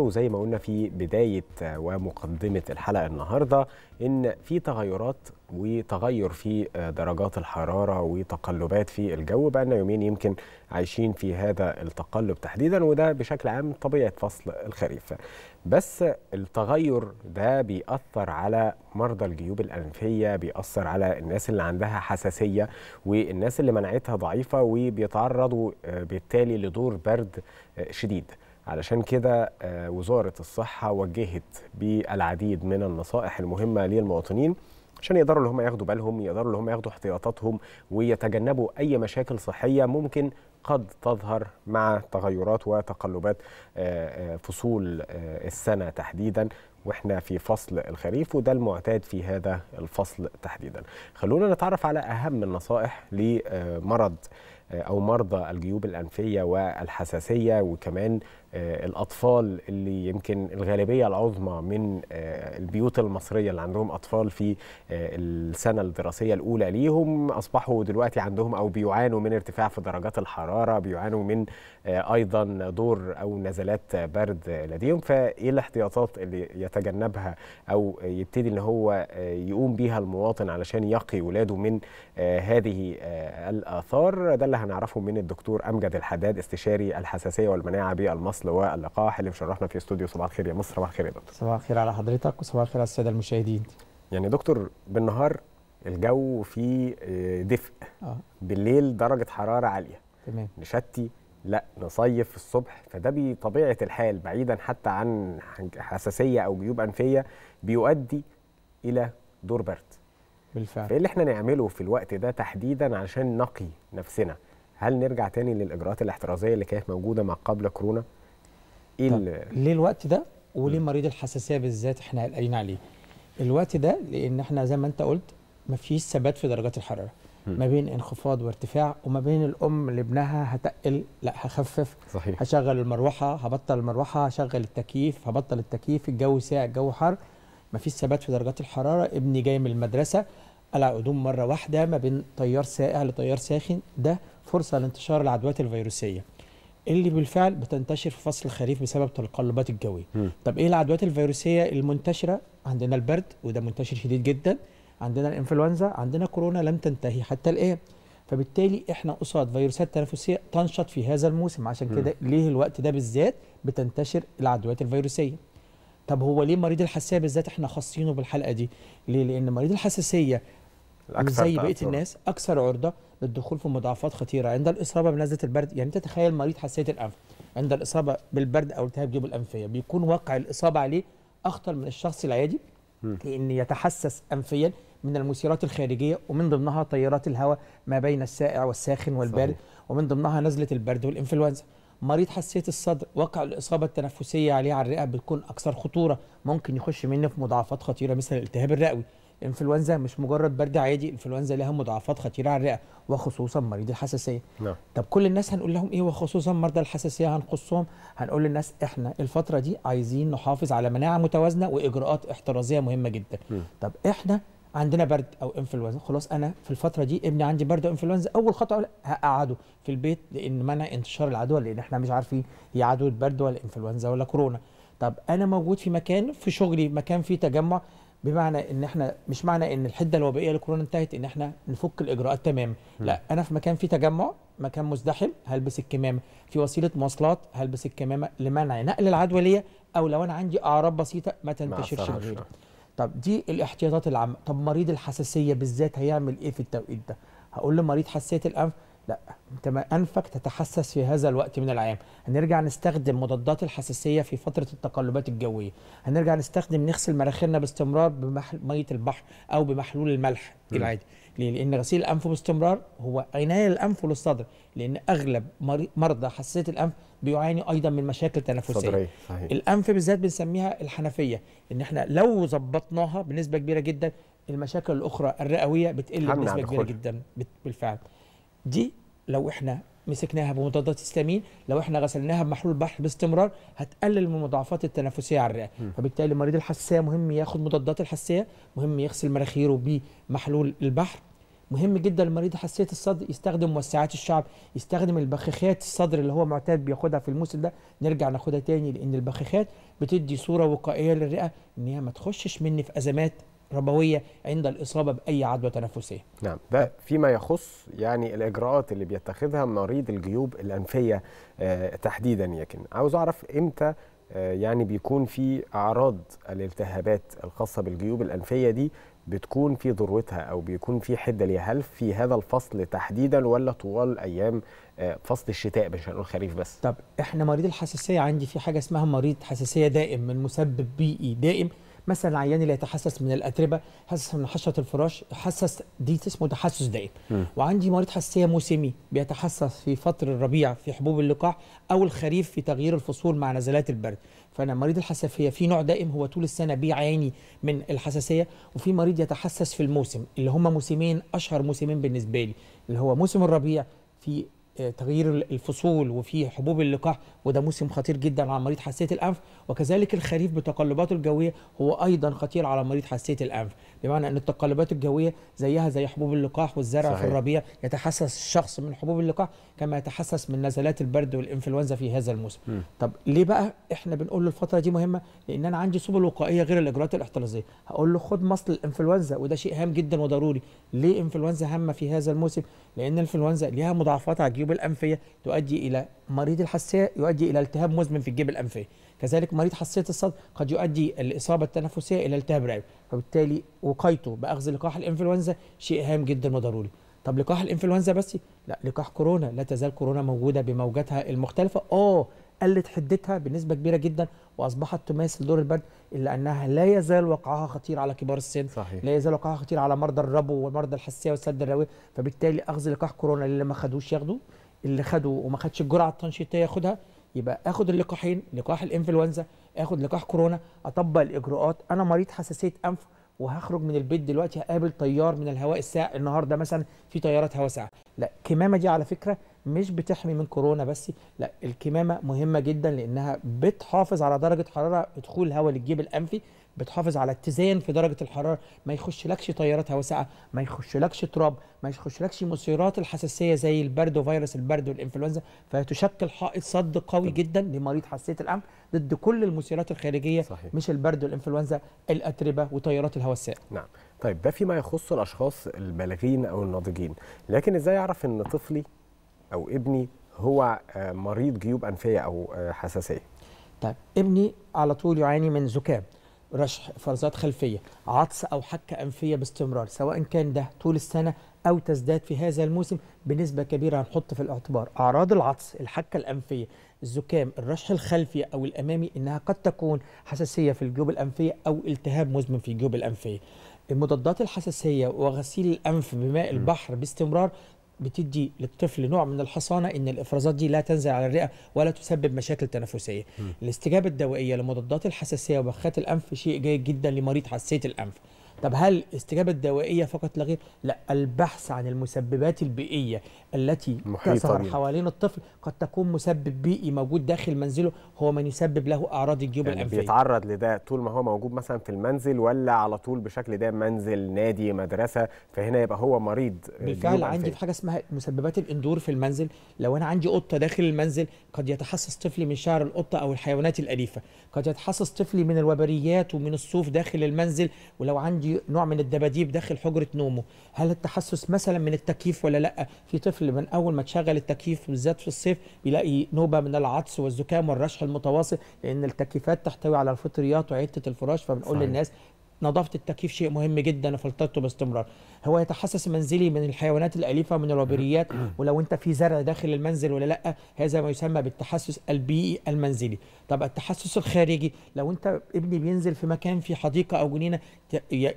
وزي ما قلنا في بداية ومقدمة الحلقة النهاردة إن في تغيرات وتغير في درجات الحرارة وتقلبات في الجو بقالنا يومين يمكن عايشين في هذا التقلب تحديدا وده بشكل عام طبيعة فصل الخريف بس التغير ده بيأثر على مرضى الجيوب الأنفية بيأثر على الناس اللي عندها حساسية والناس اللي منعتها ضعيفة وبيتعرضوا بالتالي لدور برد شديد علشان كده آه، وزارة الصحة وجهت بالعديد من النصائح المهمة للمواطنين عشان يقدروا اللي هم ياخدوا بالهم يقدروا اللي هم ياخدوا احتياطاتهم ويتجنبوا أي مشاكل صحية ممكن قد تظهر مع تغيرات وتقلبات آه، آه، فصول السنة تحديدا واحنا في فصل الخريف وده المعتاد في هذا الفصل تحديدا خلونا نتعرف على أهم النصائح لمرض أو مرضى الجيوب الأنفية والحساسية وكمان آه، الاطفال اللي يمكن الغالبيه العظمى من آه، البيوت المصريه اللي عندهم اطفال في آه، السنه الدراسيه الاولى ليهم اصبحوا دلوقتي عندهم او بيعانوا من ارتفاع في درجات الحراره بيعانوا من ايضا دور او نزلات برد لديهم فايه الاحتياطات اللي يتجنبها او يبتدي ان هو يقوم بها المواطن علشان يقي ولاده من هذه الاثار ده اللي هنعرفه من الدكتور امجد الحداد استشاري الحساسيه والمناعه بالمصري الفصل واللقاح اللي مشرفنا في استوديو صباح الخير يا مصر صباح الخير يا دكتور صباح الخير على حضرتك وصباح الخير على الساده المشاهدين يعني دكتور بالنهار الجو فيه آه، دفء آه. بالليل درجه حراره عاليه تمام نشتي لا نصيف في الصبح فده بطبيعه الحال بعيدا حتى عن حساسيه او جيوب انفيه بيؤدي الى دور برد بالفعل فايه اللي احنا نعمله في الوقت ده تحديدا علشان نقي نفسنا هل نرجع تاني للاجراءات الاحترازيه اللي كانت موجوده مع قبل كورونا ايه ليه الوقت ده وليه مريض الحساسيه بالذات احنا قلقانين عليه الوقت ده لان احنا زي ما انت قلت مفيش ثبات في درجات الحراره ما بين انخفاض وارتفاع وما بين الام لابنها هتقل لا هخفف صحيح. هشغل المروحه هبطل المروحه هشغل التكييف هبطل التكييف الجو ساقع الجو حر مفيش ثبات في درجات الحراره ابني جاي من المدرسه قلع هدوم مره واحده ما بين تيار ساقع لتيار ساخن ده فرصه لانتشار العدوات الفيروسيه اللي بالفعل بتنتشر في فصل الخريف بسبب تقلبات الجويه طب ايه العدوات الفيروسيه المنتشره عندنا البرد وده منتشر شديد جدا عندنا الانفلونزا عندنا كورونا لم تنتهي حتى الان فبالتالي احنا قصاد فيروسات تنفسيه تنشط في هذا الموسم عشان كده ليه الوقت ده بالذات بتنتشر العدوات الفيروسيه طب هو ليه مريض الحساسيه بالذات احنا خاصينه بالحلقه دي ليه لان مريض الحساسيه زي بقيه الناس اكثر عرضه للدخول في مضاعفات خطيره عند الاصابه بنزله البرد يعني انت تخيل مريض حساسيه الانف عند الاصابه بالبرد او التهاب جيوب الانفيه بيكون واقع الاصابه عليه اخطر من الشخص العادي لان يتحسس انفيا من المثيرات الخارجيه ومن ضمنها تيارات الهواء ما بين السائع والساخن والبارد ومن ضمنها نزله البرد والانفلونزا مريض حساسيه الصدر وقع الاصابه التنفسيه عليه على الرئه بتكون اكثر خطوره ممكن يخش منه في مضاعفات خطيره مثل الالتهاب الرئوي انفلونزا مش مجرد برد عادي انفلونزا لها مضاعفات خطيره على الرئه وخصوصا مريض الحساسيه نعم. طب كل الناس هنقول لهم ايه وخصوصا مرضى الحساسيه هنقصهم هنقول للناس احنا الفتره دي عايزين نحافظ على مناعه متوازنه واجراءات احترازيه مهمه جدا م. طب احنا عندنا برد او انفلونزا خلاص انا في الفتره دي ابني عندي برد او انفلونزا اول خطوه هقعده في البيت لان منع انتشار العدوى لان احنا مش عارفين هي عدوى برد ولا انفلونزا ولا كورونا طب انا موجود في مكان في شغلي مكان فيه تجمع بمعنى ان احنا مش معنى ان الحده الوبائيه لكورونا انتهت ان احنا نفك الاجراءات م. لا انا في مكان فيه تجمع مكان مزدحم هلبس الكمامه في وسيله مواصلات هلبس الكمامه لمنع نقل العدوى ليا او لو انا عندي اعراض بسيطه ما تنتشرش لغيري طب دي الاحتياطات العامه طب مريض الحساسيه بالذات هيعمل ايه في التوقيت ده هقول لمريض حساسيه الانف لا انت ما انفك تتحسس في هذا الوقت من العام هنرجع نستخدم مضادات الحساسيه في فتره التقلبات الجويه هنرجع نستخدم نغسل مراخيرنا باستمرار بميه البحر او بمحلول الملح العادي ليه؟ لان غسيل الانف باستمرار هو عنايه للانف وللصدر لان اغلب مرضى حساسيه الانف بيعاني ايضا من مشاكل تنفسيه صدرية. صحيح. الانف بالذات بنسميها الحنفيه ان احنا لو ظبطناها بنسبه كبيره جدا المشاكل الاخرى الرئويه بتقل بنسبه كبيره جدا بالفعل دي لو احنا مسكناها بمضادات السامين لو احنا غسلناها بمحلول بحر باستمرار هتقلل من المضاعفات التنفسيه على الرئه فبالتالي المريض الحساسيه مهم ياخد مضادات الحساسيه مهم يغسل مناخيره بمحلول البحر مهم جدا لمريض حساسيه الصدر يستخدم موسعات الشعب يستخدم البخاخات الصدر اللي هو معتاد بياخدها في الموسم ده نرجع ناخدها تاني لان البخاخات بتدي صوره وقائيه للرئه ان هي ما تخشش مني في ازمات ربويه عند الاصابه باي عدوى تنفسيه. نعم ده فيما يخص يعني الاجراءات اللي بيتخذها مريض الجيوب الانفيه آه، تحديدا يكن عاوز اعرف امتى آه، يعني بيكون في اعراض الالتهابات الخاصه بالجيوب الانفيه دي بتكون في ذروتها او بيكون في حده ليها هل في هذا الفصل تحديدا ولا طوال ايام آه، فصل الشتاء مش هنقول خريف بس طب احنا مريض الحساسيه عندي في حاجه اسمها مريض حساسيه دائم من مسبب بيئي دائم مثلا العيان اللي يتحسس من الاتربه يتحسس من حشره الفراش يتحسس دي اسمه تحسس دائم وعندي مريض حساسيه موسمي بيتحسس في فتر الربيع في حبوب اللقاح او الخريف في تغيير الفصول مع نزلات البرد فانا مريض الحساسيه في نوع دائم هو طول السنه بيعاني من الحساسيه وفي مريض يتحسس في الموسم اللي هم موسمين اشهر موسمين بالنسبه لي اللي هو موسم الربيع في آه، تغيير الفصول وفي حبوب اللقاح وده موسم خطير جدا على مريض حساسيه الانف وكذلك الخريف بتقلباته الجويه هو ايضا خطير على مريض حساسيه الانف بمعنى ان التقلبات الجويه زيها زي حبوب اللقاح والزرع صحيح. في الربيع يتحسس الشخص من حبوب اللقاح كما يتحسس من نزلات البرد والانفلونزا في هذا الموسم م. طب ليه بقى احنا بنقول له الفتره دي مهمه لان انا عندي سبل وقائيه غير الاجراءات الاحترازيه هقول له خد مصل الانفلونزا وده شيء هام جدا وضروري ليه انفلونزا هامه في هذا الموسم لان الانفلونزا ليها مضاعفات على الجيوب الانفيه تؤدي الى مريض الحساسيه يؤدي الى التهاب مزمن في الجيب الانفيه كذلك مريض حساسيه الصدر قد يؤدي الاصابه التنفسيه الى التهاب رئوي فبالتالي وقايته باخذ لقاح الانفلونزا شيء هام جدا وضروري طب لقاح الانفلونزا بس لا لقاح كورونا لا تزال كورونا موجوده بموجاتها المختلفه اه قلت حدتها بنسبه كبيره جدا واصبحت تماثل دور البرد الا انها لا يزال وقعها خطير على كبار السن صحيح. لا يزال وقعها خطير على مرضى الربو ومرضى الحساسيه والسد الرئوي فبالتالي اخذ لقاح كورونا اللي ما خدوش ياخده اللي خده وما خدش الجرعه التنشيطيه ياخدها يبقى اخد اللقاحين لقاح الانفلونزا اخد لقاح كورونا اطبق الاجراءات انا مريض حساسيه انف وهخرج من البيت دلوقتي هقابل طيار من الهواء الساعة النهارده مثلا في طيارات هواء ساعة لا الكمامه دي على فكره مش بتحمي من كورونا بس لا الكمامه مهمه جدا لانها بتحافظ على درجه حراره ادخال الهواء للجيب الانفي بتحافظ على اتزان في درجه الحراره ما يخشلكش تيارات هواء ساقعه ما يخشلكش تراب ما يخشلكش مثيرات الحساسيه زي البرد وفيروس البرد والانفلونزا فتشكل حائط صد قوي جدا لمريض حساسيه القلب ضد كل المثيرات الخارجيه صحيح. مش البرد والانفلونزا الاتربه وتيارات الهواء الساقع نعم طيب ده فيما يخص الاشخاص البالغين او الناضجين لكن ازاي اعرف ان طفلي او ابني هو آه، مريض جيوب انفيه او آه، حساسيه طيب ابني على طول يعاني من زكام رشح فرزات خلفيه عطس او حكه انفيه باستمرار سواء كان ده طول السنه او تزداد في هذا الموسم بنسبه كبيره هنحط في الاعتبار اعراض العطس الحكه الانفيه الزكام الرشح الخلفي او الامامي انها قد تكون حساسيه في الجيوب الانفيه او التهاب مزمن في الجيوب الانفيه مضادات الحساسيه وغسيل الانف بماء البحر باستمرار بتدي للطفل نوع من الحصانه ان الافرازات دي لا تنزل على الرئه ولا تسبب مشاكل تنفسيه م. الاستجابه الدوائيه لمضادات الحساسيه وبخات الانف شيء جيد جدا لمريض حساسيه الانف طب هل الاستجابه الدوائيه فقط لا غير؟ لا البحث عن المسببات البيئيه التي تظهر يعني. حوالين الطفل قد تكون مسبب بيئي موجود داخل منزله هو من يسبب له اعراض الجيوب يعني الانفيه. بيتعرض لده طول ما هو موجود مثلا في المنزل ولا على طول بشكل ده منزل نادي مدرسه فهنا يبقى هو مريض بالفعل عندي في حاجه اسمها مسببات الاندور في المنزل لو انا عندي قطه داخل المنزل قد يتحسس طفلي من شعر القطه او الحيوانات الاليفه قد يتحسس طفلي من الوبريات ومن الصوف داخل المنزل ولو عندي نوع من الدباديب داخل حجره نومه هل التحسس مثلا من التكييف ولا لا في طفل من اول ما تشغل التكييف بالذات في الصيف بيلاقي نوبه من العطس والزكام والرشح المتواصل لان التكييفات تحتوي على الفطريات وعده الفراش فبنقول للناس نظافه التكييف شيء مهم جدا وفلترته باستمرار هو يتحسس منزلي من الحيوانات الاليفه من الوبريات ولو انت في زرع داخل المنزل ولا لا هذا ما يسمى بالتحسس البيئي المنزلي طب التحسس الخارجي لو انت ابني بينزل في مكان في حديقه او جنينه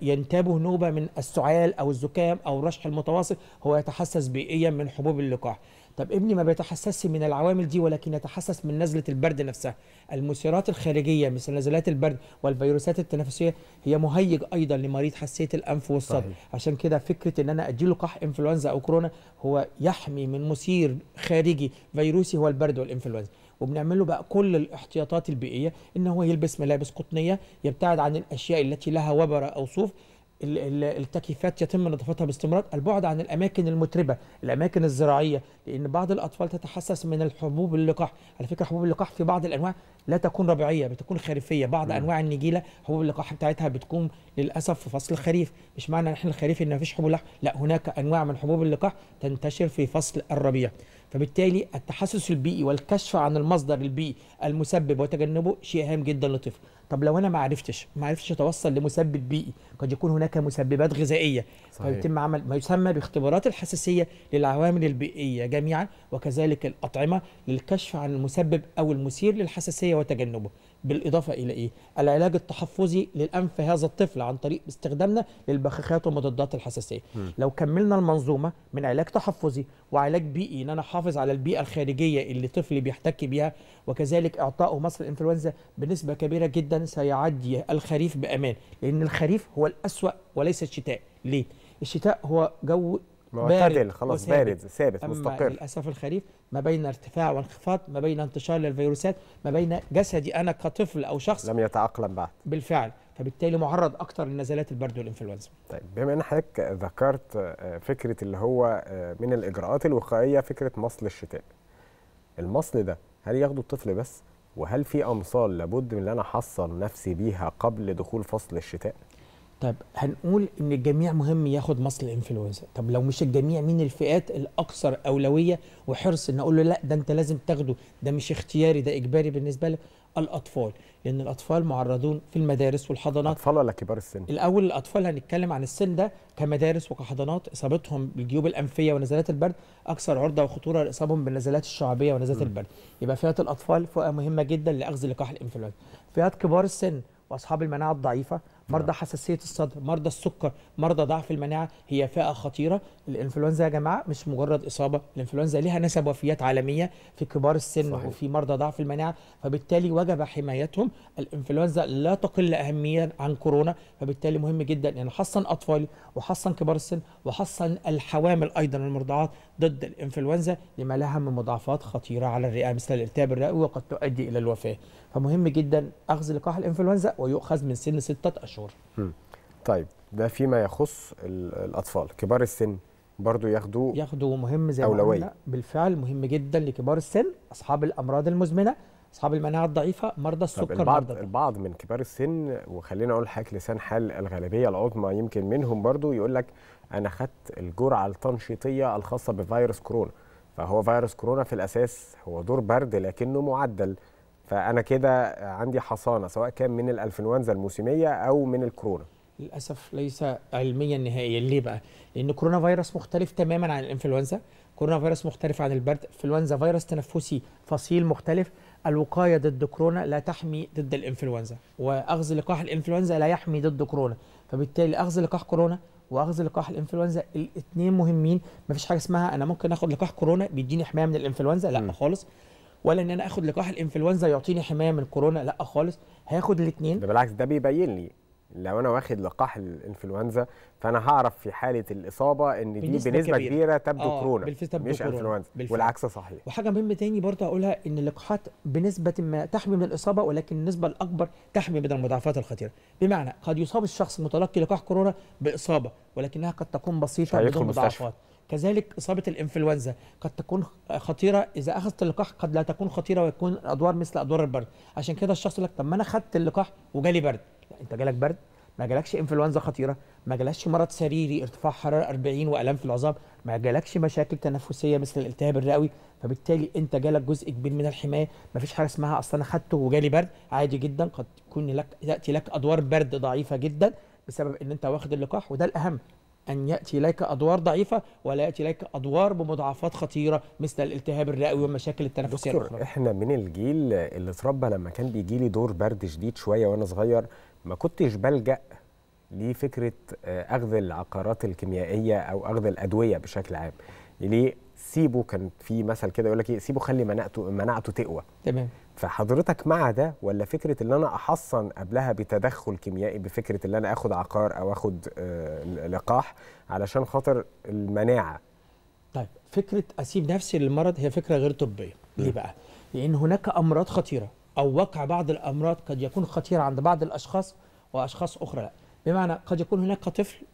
ينتابه نوبه من السعال او الزكام او الرشح المتواصل هو يتحسس بيئيا من حبوب اللقاح طب ابني ما بيتحسسش من العوامل دي ولكن يتحسس من نزله البرد نفسها المثيرات الخارجيه مثل نزلات البرد والفيروسات التنفسيه هي مهيج ايضا لمريض حساسيه الانف والصدر طيب. عشان كده فكره ان انا اديله قح انفلونزا او كورونا هو يحمي من مثير خارجي فيروسي هو البرد والانفلونزا وبنعمل له بقى كل الاحتياطات البيئيه ان هو يلبس ملابس قطنيه يبتعد عن الاشياء التي لها وبره او صوف التكييفات يتم نظافتها باستمرار البعد عن الاماكن المتربه الاماكن الزراعيه لان بعض الاطفال تتحسس من الحبوب اللقاح على فكره حبوب اللقاح في بعض الانواع لا تكون ربيعيه بتكون خريفيه بعض م. انواع النجيله حبوب اللقاح بتاعتها بتكون للاسف في فصل الخريف مش معنى ان احنا الخريف ان مفيش حبوب لا هناك انواع من حبوب اللقاح تنتشر في فصل الربيع فبالتالي التحسس البيئي والكشف عن المصدر البيئي المسبب وتجنبه شيء هام جدا للطفل طب لو انا ما عرفتش ما عرفتش اتوصل لمسبب بيئي قد يكون هناك مسببات غذائيه صحيح. فيتم عمل ما يسمى باختبارات الحساسيه للعوامل البيئيه جميعا وكذلك الاطعمه للكشف عن المسبب او المثير للحساسيه وتجنبه بالاضافه الى ايه؟ العلاج التحفظي للانف هذا الطفل عن طريق استخدامنا للبخاخات ومضادات الحساسيه. م. لو كملنا المنظومه من علاج تحفظي وعلاج بيئي ان انا احافظ على البيئه الخارجيه اللي طفلي بيحتك بيها وكذلك اعطائه مصل الانفلونزا بنسبه كبيره جدا سيعدي الخريف بامان لان الخريف هو الاسوا وليس الشتاء، ليه؟ الشتاء هو جو معتدل خلاص بارد ثابت مستقر للاسف الخريف ما بين ارتفاع وانخفاض ما بين انتشار للفيروسات ما بين جسدي انا كطفل او شخص لم يتاقلم بعد بالفعل فبالتالي معرض اكثر لنزلات البرد والانفلونزا طيب بما ان حضرتك ذكرت آه، فكره اللي هو آه، من الاجراءات الوقائيه فكره مصل الشتاء المصل ده هل ياخده الطفل بس وهل في امصال لابد من ان انا احصن نفسي بيها قبل دخول فصل الشتاء طيب هنقول ان الجميع مهم ياخد مصل الانفلونزا طب لو مش الجميع مين الفئات الاكثر اولويه وحرص ان اقول له لا ده انت لازم تاخده ده مش اختياري ده اجباري بالنسبه لك الاطفال لان الاطفال معرضون في المدارس والحضانات اطفال ولا كبار السن الاول الاطفال هنتكلم عن السن ده كمدارس وكحضانات اصابتهم بالجيوب الانفيه ونزلات البرد اكثر عرضه وخطوره لاصابهم بالنزلات الشعبيه ونزلات البرد يبقى فئات الاطفال فئه مهمه جدا لاخذ لقاح الانفلونزا فئات كبار السن واصحاب المناعه الضعيفه مرضى حساسيه الصدر مرضى السكر مرضى ضعف المناعه هي فئه خطيره الانفلونزا يا جماعه مش مجرد اصابه الانفلونزا ليها نسب وفيات عالميه في كبار السن صحيح. وفي مرضى ضعف المناعه فبالتالي وجب حمايتهم الانفلونزا لا تقل اهميه عن كورونا فبالتالي مهم جدا ان حصن اطفالي وحصن كبار السن وحصن الحوامل ايضا المرضعات ضد الانفلونزا لما لها من مضاعفات خطيره على الرئه مثل الالتهاب الرئوي وقد تؤدي الى الوفاه فمهم جدا اخذ لقاح الانفلونزا ويؤخذ من سن 6 اشهر شهور طيب ده فيما يخص الاطفال كبار السن برضو ياخدوا ياخدوا مهم زي أولوية. ما قلنا بالفعل مهم جدا لكبار السن اصحاب الامراض المزمنه اصحاب المناعه الضعيفه مرضى السكر البعض مرضى البعض من كبار السن وخلينا اقول حاجه لسان حال الغالبيه العظمى يمكن منهم برضو يقول لك انا خدت الجرعه التنشيطيه الخاصه بفيروس كورونا فهو فيروس كورونا في الاساس هو دور برد لكنه معدل فانا كده عندي حصانه سواء كان من الانفلونزا الموسميه او من الكورونا للاسف ليس علميا نهائيا ليه بقى لان كورونا فيروس مختلف تماما عن الانفلونزا كورونا فيروس مختلف عن البرد انفلونزا فيروس تنفسي فصيل مختلف الوقايه ضد كورونا لا تحمي ضد الانفلونزا واخذ لقاح الانفلونزا لا يحمي ضد كورونا فبالتالي اخذ لقاح كورونا واخذ لقاح الانفلونزا الاثنين مهمين مفيش حاجه اسمها انا ممكن اخذ لقاح كورونا بيديني حمايه من الانفلونزا لا م. خالص ولا ان انا اخد لقاح الانفلونزا يعطيني حمايه من كورونا لا خالص هاخد الاثنين ده بالعكس ده بيبين لي لو انا واخد لقاح الانفلونزا فانا هعرف في حاله الاصابه ان دي بنسبه كبيرة, كبيره تبدو آه كورونا تبدو مش انفلونزا والعكس صحيح وحاجه مهمه تاني برضه هقولها ان اللقاحات بنسبه ما تحمي من الاصابه ولكن النسبه الاكبر تحمي من المضاعفات الخطيره بمعنى قد يصاب الشخص متلقي لقاح كورونا باصابه ولكنها قد تكون بسيطه بدون مضاعفات كذلك إصابة الإنفلونزا قد تكون خطيرة إذا أخذت اللقاح قد لا تكون خطيرة ويكون الأدوار مثل أدوار البرد عشان كده الشخص يقول لك طب ما أنا أخذت اللقاح وجالي برد لا أنت جالك برد ما جالكش انفلونزا خطيره ما جالكش مرض سريري ارتفاع حراره 40 والام في العظام ما جالكش مشاكل تنفسيه مثل الالتهاب الرئوي فبالتالي انت جالك جزء كبير من الحمايه ما فيش حاجه اسمها اصل انا وجالي برد عادي جدا قد يكون لك تاتي لك ادوار برد ضعيفه جدا بسبب ان انت واخد اللقاح وده الاهم أن يأتي إليك أدوار ضعيفة ولا يأتي إليك أدوار بمضاعفات خطيرة مثل الالتهاب الرئوي والمشاكل التنفسية دكتور إحنا من الجيل اللي اتربى لما كان بيجي لي دور برد شديد شوية وأنا صغير ما كنتش بلجأ لفكرة آه، أخذ العقارات الكيميائية أو أخذ الأدوية بشكل عام ليه سيبه كان في مثل كده يقول لك ايه سيبه خلي مناعته مناعته تقوى تمام فحضرتك مع ده ولا فكره ان انا احصن قبلها بتدخل كيميائي بفكره ان انا اخد عقار او اخد آه، لقاح علشان خاطر المناعه طيب فكره اسيب نفسي للمرض هي فكره غير طبيه ليه نعم. بقى لان هناك امراض خطيره او وقع بعض الامراض قد يكون خطير عند بعض الاشخاص واشخاص اخرى لا بمعنى قد يكون هناك طفل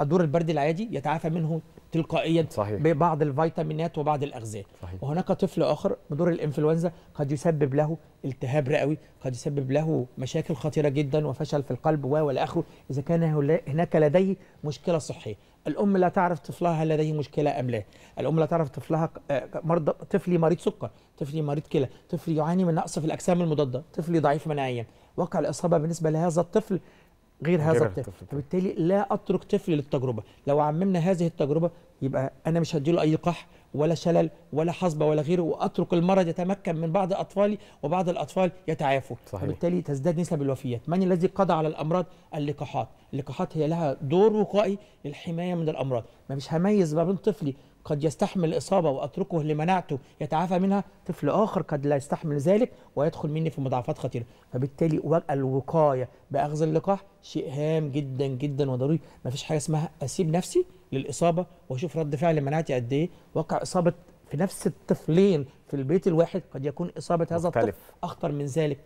الدور البردي العادي يتعافى منه تلقائيا صحيح. ببعض الفيتامينات وبعض الاغذيه صحيح. وهناك طفل اخر بدور الانفلونزا قد يسبب له التهاب رئوي قد يسبب له مشاكل خطيره جدا وفشل في القلب و اخره اذا كان هناك لديه مشكله صحيه الام لا تعرف طفلها هل لديه مشكله ام لا الام لا تعرف طفلها مرض طفلي مريض سكر طفلي مريض كلى طفلي يعاني من نقص في الاجسام المضاده طفلي ضعيف مناعيا وقع الاصابه بالنسبه لهذا الطفل غير هذا الطفل طيب. فبالتالي لا اترك طفلي للتجربه لو عممنا هذه التجربه يبقى انا مش هديله اي قح ولا شلل ولا حصبه ولا غيره واترك المرض يتمكن من بعض اطفالي وبعض الاطفال يتعافوا فبالتالي تزداد نسب الوفيات من الذي قضى على الامراض اللقاحات اللقاحات هي لها دور وقائي للحمايه من الامراض ما مش هميز ما بين طفلي قد يستحمل إصابة وأتركه لمناعته يتعافى منها طفل آخر قد لا يستحمل ذلك ويدخل مني في مضاعفات خطيرة فبالتالي الوقاية بأخذ اللقاح شيء هام جدا جدا وضروري ما فيش حاجة اسمها أسيب نفسي للإصابة وأشوف رد فعل مناعتي قد إيه وقع إصابة في نفس الطفلين في البيت الواحد قد يكون إصابة هذا مختلف. الطفل أخطر من ذلك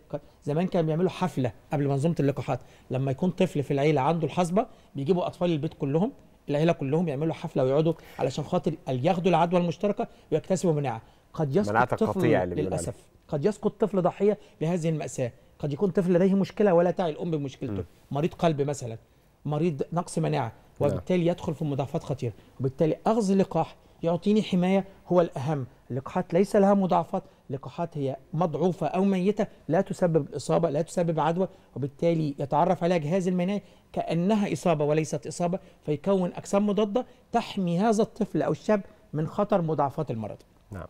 زمان كانوا بيعملوا حفلة قبل منظومة اللقاحات لما يكون طفل في العيلة عنده الحصبة بيجيبوا أطفال البيت كلهم العيله كلهم يعملوا حفله ويقعدوا علشان خاطر ياخدوا العدوى المشتركه ويكتسبوا مناعه قد يسقط طفل للاسف قد يسقط طفل ضحيه لهذه الماساه قد يكون طفل لديه مشكله ولا تعي الام بمشكلته م. مريض قلب مثلا مريض نقص مناعه نعم. وبالتالي يدخل في مضاعفات خطيره وبالتالي اخذ لقاح يعطيني حماية هو الأهم اللقاحات ليس لها مضاعفات اللقاحات هي مضعوفة أو ميتة لا تسبب إصابة لا تسبب عدوى وبالتالي يتعرف عليها جهاز المناعي كأنها إصابة وليست إصابة فيكون أجسام مضادة تحمي هذا الطفل أو الشاب من خطر مضاعفات المرض نعم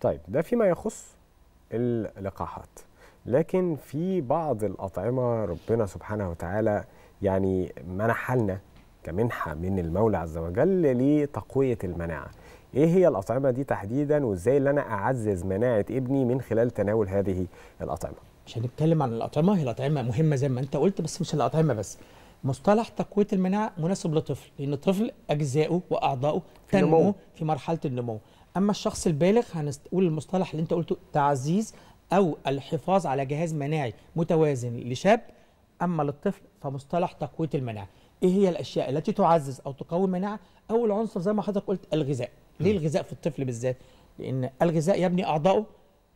طيب ده فيما يخص اللقاحات لكن في بعض الأطعمة ربنا سبحانه وتعالى يعني منحلنا كمنحة من المولى عز وجل لتقوية المناعة ايه هي الاطعمه دي تحديدا وازاي اللي انا اعزز مناعه ابني من خلال تناول هذه الاطعمه مش هنتكلم عن الاطعمه هي الاطعمه مهمه زي ما انت قلت بس مش الاطعمه بس مصطلح تقويه المناعه مناسب لطفل لان الطفل اجزائه واعضائه تنمو في مرحله النمو اما الشخص البالغ هنقول المصطلح اللي انت قلته تعزيز او الحفاظ على جهاز مناعي متوازن لشاب اما للطفل فمصطلح تقويه المناعه ايه هي الاشياء التي تعزز او تقوي المناعه اول عنصر زي ما حضرتك قلت الغذاء ليه الغذاء في الطفل بالذات لان الغذاء يبني اعضائه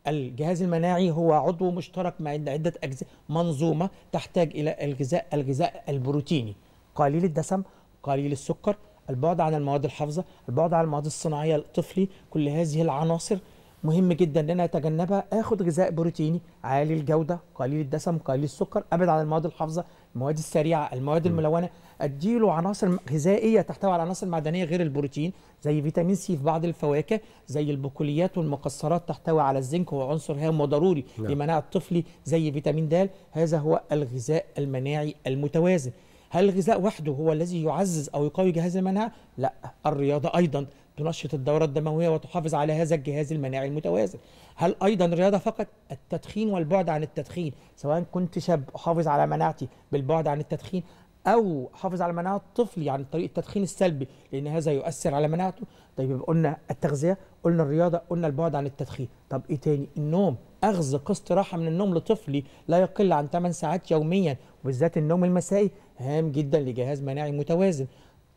الجهاز المناعي هو عضو مشترك مع عدة أجزاء منظومة تحتاج إلى الغذاء الغذاء البروتيني قليل الدسم قليل السكر البعد عن المواد الحافظة البعد عن المواد الصناعية الطفلي كل هذه العناصر مهم جدا ان انا اتجنبها اخد غذاء بروتيني عالي الجوده قليل الدسم قليل السكر ابعد عن المواد الحافظه المواد السريعه المواد الملونه اديله عناصر غذائيه تحتوي على عناصر معدنيه غير البروتين زي فيتامين سي في بعض الفواكه زي البقوليات والمكسرات تحتوي على الزنك وهو عنصر هام وضروري نعم. لمناعه الطفل زي فيتامين د هذا هو الغذاء المناعي المتوازن هل الغذاء وحده هو الذي يعزز او يقوي جهاز المناعه لا الرياضه ايضا تنشط الدورة الدموية وتحافظ على هذا الجهاز المناعي المتوازن هل أيضا رياضة فقط التدخين والبعد عن التدخين سواء كنت شاب أحافظ على مناعتي بالبعد عن التدخين أو أحافظ على مناعة طفلي عن طريق التدخين السلبي لأن هذا يؤثر على مناعته طيب قلنا التغذية قلنا الرياضة قلنا البعد عن التدخين طب إيه تاني النوم أخذ قسط راحة من النوم لطفلي لا يقل عن 8 ساعات يوميا وبالذات النوم المسائي هام جدا لجهاز مناعي متوازن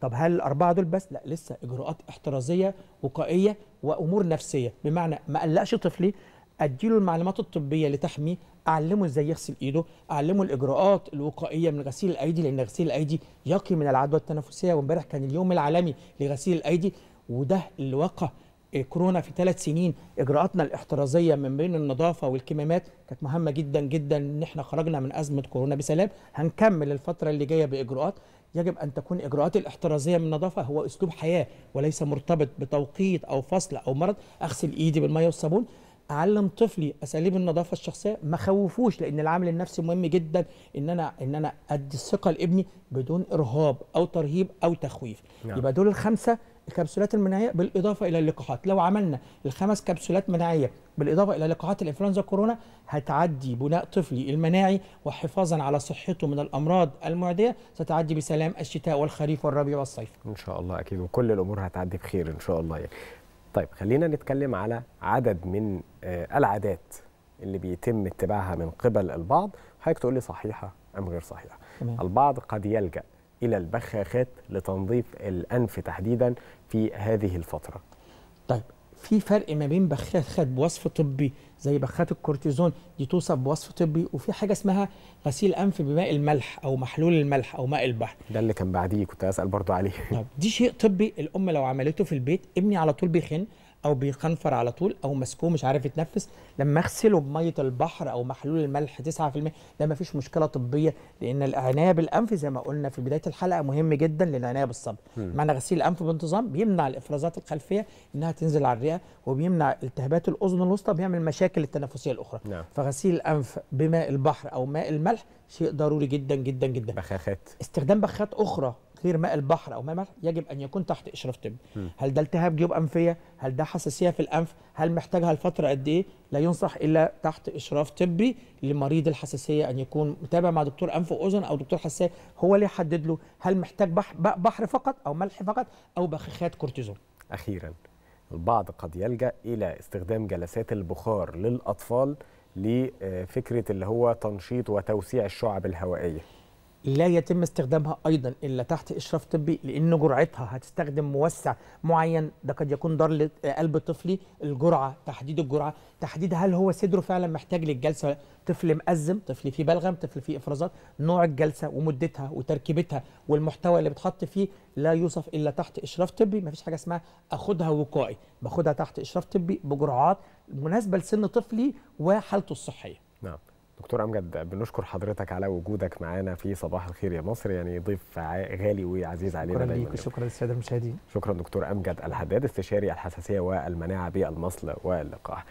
طب هل الأربعة دول بس؟ لا لسه إجراءات احترازية وقائية وأمور نفسية بمعنى ما قلقش طفلي أديله المعلومات الطبية لتحميه أعلمه إزاي يغسل إيده أعلمه الإجراءات الوقائية من غسيل الأيدي لأن غسيل الأيدي يقي من العدوى التنفسية وامبارح كان اليوم العالمي لغسيل الأيدي وده اللي وقع إيه، كورونا في ثلاث سنين اجراءاتنا الاحترازيه من بين النظافه والكمامات كانت مهمه جدا جدا ان احنا خرجنا من ازمه كورونا بسلام هنكمل الفتره اللي جايه باجراءات يجب ان تكون اجراءات الاحترازيه من النظافه هو اسلوب حياه وليس مرتبط بتوقيت او فصل او مرض اغسل ايدي بالميه والصابون اعلم طفلي اساليب النظافه الشخصيه ما خوفوش لان العامل النفسي مهم جدا ان انا ان انا ادي الثقه لابني بدون ارهاب او ترهيب او تخويف نعم. يبقى دول الخمسه الكبسولات المناعيه بالاضافه الى اللقاحات لو عملنا الخمس كبسولات مناعيه بالاضافه الى لقاحات الانفلونزا كورونا هتعدي بناء طفلي المناعي وحفاظا على صحته من الامراض المعديه ستعدي بسلام الشتاء والخريف والربيع والصيف ان شاء الله اكيد وكل الامور هتعدي بخير ان شاء الله يعني طيب خلينا نتكلم على عدد من آه، العادات اللي بيتم اتباعها من قبل البعض حضرتك تقول لي صحيحه ام غير صحيحه تمام. البعض قد يلجأ إلى البخاخات لتنظيف الأنف تحديدا في هذه الفترة طيب في فرق ما بين بخاخات بوصف طبي زي بخاخات الكورتيزون دي توصف بوصف طبي وفي حاجه اسمها غسيل انف بماء الملح او محلول الملح او ماء البحر ده اللي كان بعديه كنت اسال برضو عليه طب دي شيء طبي الام لو عملته في البيت ابني على طول بيخن او بيقنفر على طول او مسكوه مش عارف يتنفس لما اغسله بميه البحر او محلول الملح 9% ده ما فيش مشكله طبيه لان العنايه بالانف زي ما قلنا في بدايه الحلقه مهم جدا للعنايه بالصبر معنى غسيل الانف بانتظام بيمنع الافرازات الخلفيه انها تنزل على الرئه وبيمنع التهابات الاذن الوسطى بيعمل مشاكل التنفسيه الاخرى نعم. فغسيل الانف بماء البحر او ماء الملح شيء ضروري جدا جدا جدا بخاخات استخدام بخاخات اخرى تطهير ماء البحر او ماء الملح يجب ان يكون تحت اشراف طبي هل ده التهاب جيوب انفيه هل ده حساسيه في الانف هل محتاجها لفتره قد ايه لا ينصح الا تحت اشراف طبي لمريض الحساسيه ان يكون متابع مع دكتور انف واذن او دكتور حساسيه هو اللي يحدد له هل محتاج بحر, بحر فقط او ملح فقط او بخاخات كورتيزون اخيرا البعض قد يلجا الى استخدام جلسات البخار للاطفال لفكره اللي هو تنشيط وتوسيع الشعب الهوائيه لا يتم استخدامها أيضا إلا تحت إشراف طبي لأن جرعتها هتستخدم موسع معين ده قد يكون دار قلب طفلي الجرعة تحديد الجرعة تحديد هل هو صدره فعلا محتاج للجلسة طفل مأزم طفل فيه بلغم طفل فيه إفرازات نوع الجلسة ومدتها وتركيبتها والمحتوى اللي بتحط فيه لا يوصف إلا تحت إشراف طبي مفيش حاجة اسمها أخدها وقائي باخدها تحت إشراف طبي بجرعات مناسبة لسن طفلي وحالته الصحية نعم دكتور امجد بنشكر حضرتك على وجودك معانا في صباح الخير يا مصر يعني ضيف غالي وعزيز علينا شكرا ليك وشكرا للساده المشاهدين شكرا دكتور امجد الحداد استشاري الحساسيه والمناعه بالمصل واللقاح